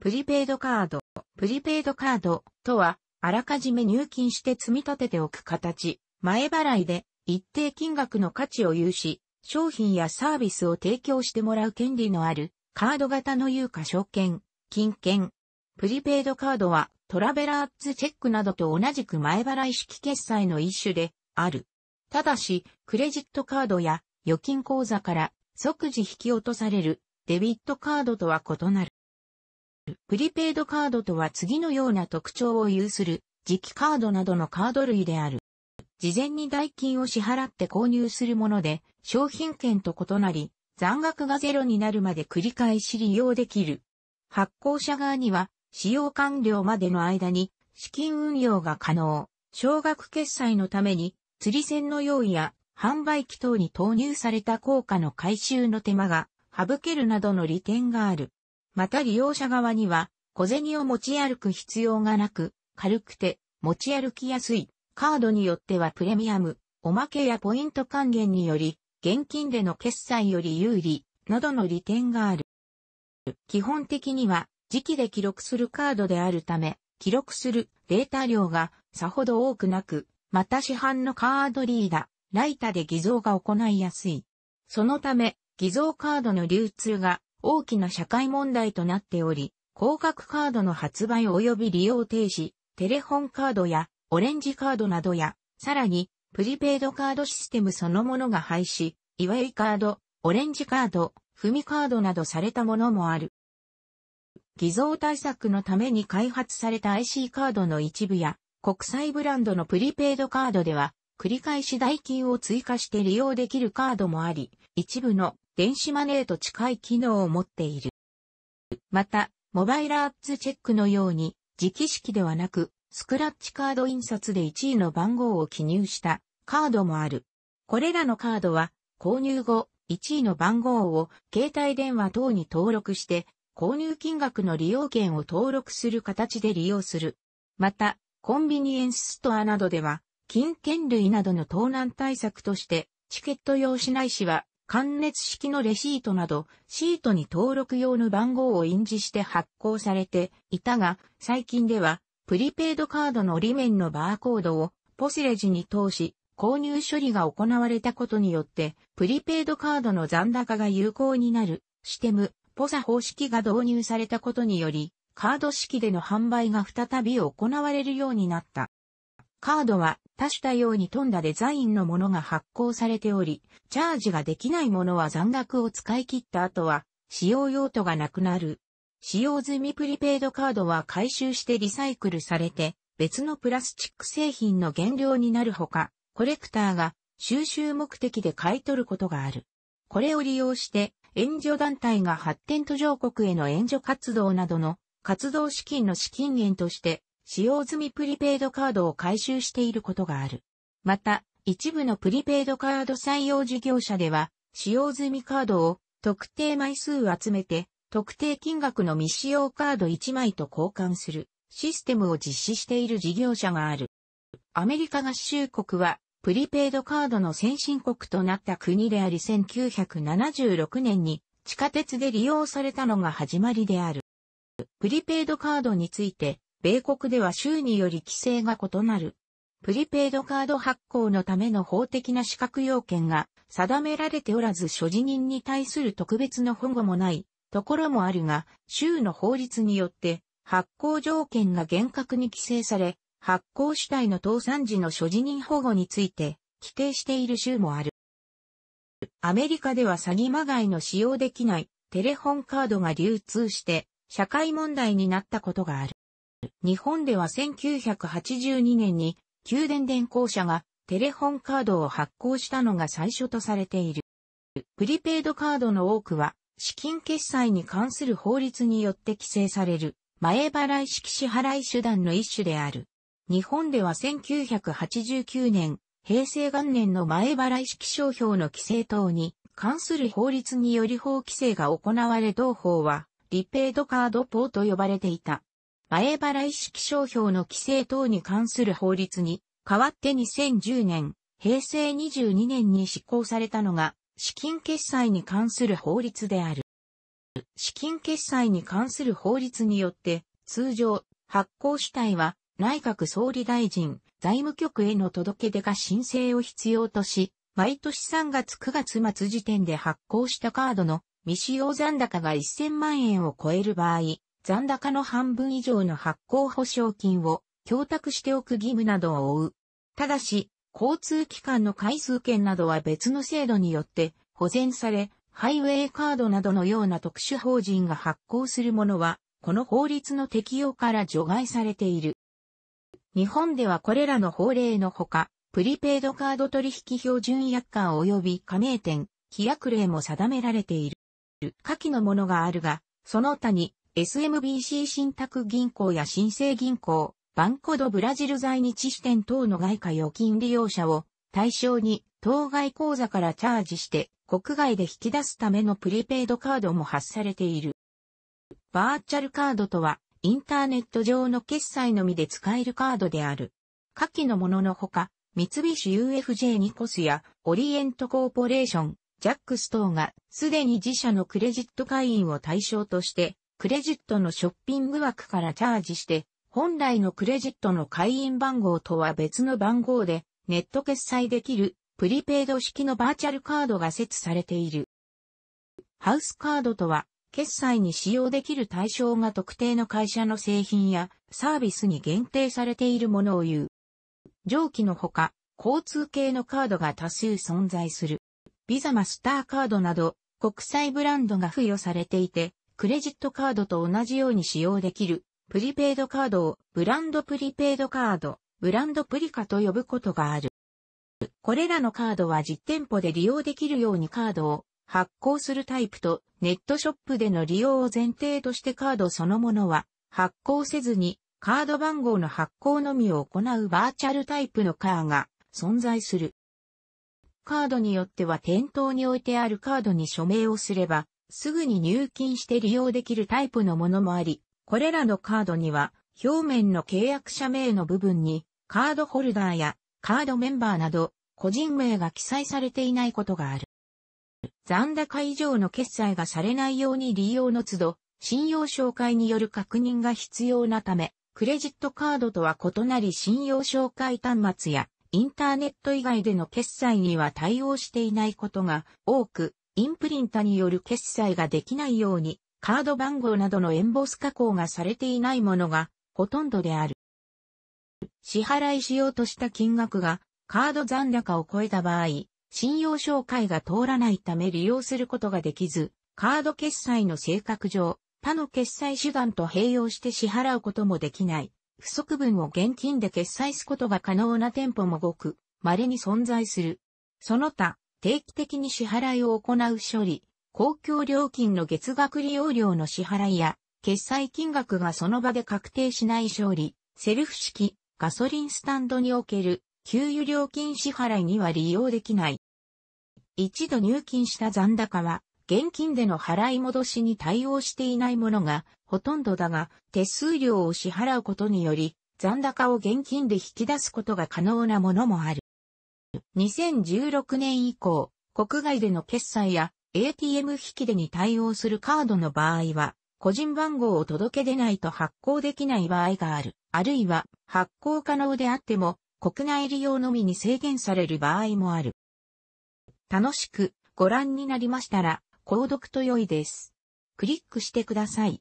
プリペイドカード。プリペイドカードとは、あらかじめ入金して積み立てておく形、前払いで一定金額の価値を有し、商品やサービスを提供してもらう権利のある、カード型の有価証券、金券。プリペイドカードは、トラベラーズチェックなどと同じく前払い式決済の一種である。ただし、クレジットカードや預金口座から即時引き落とされるデビットカードとは異なる。プリペイドカードとは次のような特徴を有する、磁気カードなどのカード類である。事前に代金を支払って購入するもので、商品券と異なり、残額がゼロになるまで繰り返し利用できる。発行者側には、使用完了までの間に、資金運用が可能。少額決済のために、釣り銭の用意や、販売機等に投入された効果の回収の手間が省けるなどの利点がある。また利用者側には、小銭を持ち歩く必要がなく、軽くて、持ち歩きやすい、カードによってはプレミアム、おまけやポイント還元により、現金での決済より有利、などの利点がある。基本的には、時期で記録するカードであるため、記録するデータ量がさほど多くなく、また市販のカードリーダー、ライタで偽造が行いやすい。そのため、偽造カードの流通が大きな社会問題となっており、広角カードの発売及び利用停止、テレホンカードやオレンジカードなどや、さらにプリペイドカードシステムそのものが廃止、イワイカード、オレンジカード、踏みカードなどされたものもある。偽造対策のために開発された IC カードの一部や、国際ブランドのプリペイドカードでは、繰り返し代金を追加して利用できるカードもあり、一部の電子マネーと近い機能を持っている。また、モバイルアッツチェックのように、気式ではなく、スクラッチカード印刷で1位の番号を記入したカードもある。これらのカードは、購入後、1位の番号を携帯電話等に登録して、購入金額の利用券を登録する形で利用する。また、コンビニエンスストアなどでは、金券類などの盗難対策として、チケット用紙ないしは関熱式のレシートなど、シートに登録用の番号を印字して発行されていたが、最近では、プリペイドカードの裏面のバーコードをポスレジに通し、購入処理が行われたことによって、プリペイドカードの残高が有効になる、シテム、ポサ方式が導入されたことにより、カード式での販売が再び行われるようになった。カードは多種多様に富んだデザインのものが発行されており、チャージができないものは残額を使い切った後は使用用途がなくなる。使用済みプリペイドカードは回収してリサイクルされて別のプラスチック製品の原料になるほか、コレクターが収集目的で買い取ることがある。これを利用して援助団体が発展途上国への援助活動などの活動資金の資金源として使用済みプリペイドカードを回収していることがある。また、一部のプリペイドカード採用事業者では、使用済みカードを特定枚数集めて、特定金額の未使用カード1枚と交換するシステムを実施している事業者がある。アメリカ合衆国は、プリペイドカードの先進国となった国であり1976年に地下鉄で利用されたのが始まりである。プリペイドカードについて米国では州により規制が異なる。プリペイドカード発行のための法的な資格要件が定められておらず所持人に対する特別の保護もないところもあるが、州の法律によって発行条件が厳格に規制され、発行主体の倒産時の所持人保護について規定している州もある。アメリカでは詐欺まがいの使用できないテレホンカードが流通して社会問題になったことがある。日本では1982年に、宮殿電工社がテレホンカードを発行したのが最初とされている。プリペイドカードの多くは、資金決済に関する法律によって規制される、前払い式支払い手段の一種である。日本では1989年、平成元年の前払い式商標の規制等に関する法律により法規制が行われ同法は、リペイドカード法と呼ばれていた。前払い式商標の規制等に関する法律に、代わって2010年、平成22年に施行されたのが、資金決済に関する法律である。資金決済に関する法律によって、通常、発行主体は、内閣総理大臣、財務局への届け出が申請を必要とし、毎年3月9月末時点で発行したカードの未使用残高が1000万円を超える場合、残高の半分以上の発行保証金を供託しておく義務などを負う。ただし、交通機関の回数券などは別の制度によって保全され、ハイウェイカードなどのような特殊法人が発行するものは、この法律の適用から除外されている。日本ではこれらの法令のほか、プリペイドカード取引標準約款及び加盟店、規約令も定められている。下記のものがあるが、その他に SMBC 信託銀行や新生銀行、バンコドブラジル在日支店等の外貨預金利用者を対象に当該口座からチャージして国外で引き出すためのプリペイドカードも発されている。バーチャルカードとはインターネット上の決済のみで使えるカードである。下記のもののほか、三菱 UFJ ニコスやオリエントコーポレーション、ジャックス等がすでに自社のクレジット会員を対象としてクレジットのショッピング枠からチャージして、本来のクレジットの会員番号とは別の番号でネット決済できるプリペイド式のバーチャルカードが設されている。ハウスカードとは、決済に使用できる対象が特定の会社の製品やサービスに限定されているものを言う。上記のほか、交通系のカードが多数存在する。ビザマスターカードなど、国際ブランドが付与されていて、クレジットカードと同じように使用できる、プリペイドカードをブランドプリペイドカード、ブランドプリカと呼ぶことがある。これらのカードは実店舗で利用できるようにカードを発行するタイプとネットショップでの利用を前提としてカードそのものは発行せずにカード番号の発行のみを行うバーチャルタイプのカーが存在する。カードによっては店頭に置いてあるカードに署名をすればすぐに入金して利用できるタイプのものもあり、これらのカードには、表面の契約者名の部分に、カードホルダーやカードメンバーなど、個人名が記載されていないことがある。残高以上の決済がされないように利用の都度、信用紹介による確認が必要なため、クレジットカードとは異なり信用紹介端末やインターネット以外での決済には対応していないことが多く、インプリンタによる決済ができないように、カード番号などのエンボス加工がされていないものがほとんどである。支払いしようとした金額がカード残高を超えた場合、信用紹介が通らないため利用することができず、カード決済の性格上、他の決済手段と併用して支払うこともできない。不足分を現金で決済すことが可能な店舗もごく、稀に存在する。その他、定期的に支払いを行う処理、公共料金の月額利用料の支払いや、決済金額がその場で確定しない処理、セルフ式、ガソリンスタンドにおける、給油料金支払いには利用できない。一度入金した残高は、現金での払い戻しに対応していないものがほとんどだが、手数料を支払うことにより、残高を現金で引き出すことが可能なものもある。2016年以降、国外での決済や ATM 引き出に対応するカードの場合は、個人番号を届け出ないと発行できない場合がある。あるいは、発行可能であっても、国内利用のみに制限される場合もある。楽しくご覧になりましたら、購読と良いです。クリックしてください。